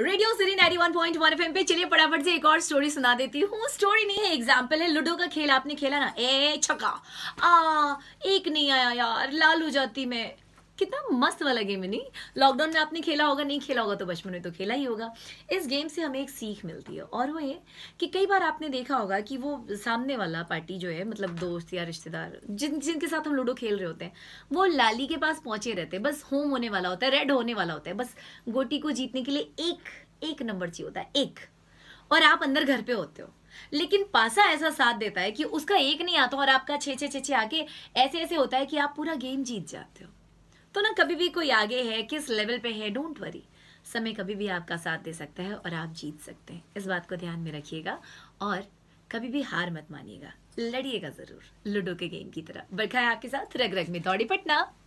radio city 91.1 M पे चलिए फटाफट से एक और स्टोरी सुना देती हूँ स्टोरी नहीं है एग्जाम्पल है लूडो का खेल आपने खेला ना ए छका आ एक नहीं आया यार लाल हो जाती मैं कितना मस्त वाला गेम है नहीं लॉकडाउन में आपने खेला होगा नहीं खेला होगा तो बचपन में तो खेला ही होगा इस गेम से हमें एक सीख मिलती है और वो ये कि कई बार आपने देखा होगा कि वो सामने वाला पार्टी जो है मतलब दोस्त या रिश्तेदार जिन जिनके साथ हम लूडो खेल रहे होते हैं वो लाली के पास पहुंचे रहते हैं बस होम होने वाला होता है रेड होने वाला होता है बस गोटी को जीतने के लिए एक एक नंबर चाहिए होता है एक और आप अंदर घर पे होते हो लेकिन पासा ऐसा साथ देता है कि उसका एक नहीं आता और आपका छे छे छे छे आके ऐसे ऐसे होता है कि आप पूरा गेम जीत जाते हो तो ना कभी भी कोई आगे है किस लेवल पे है डोंट वरी समय कभी भी आपका साथ दे सकता है और आप जीत सकते हैं इस बात को ध्यान में रखिएगा और कभी भी हार मत मानिएगा लड़िएगा जरूर लूडो के गेम की तरह बरखा है आपके साथ रग रग में दौड़ी पटना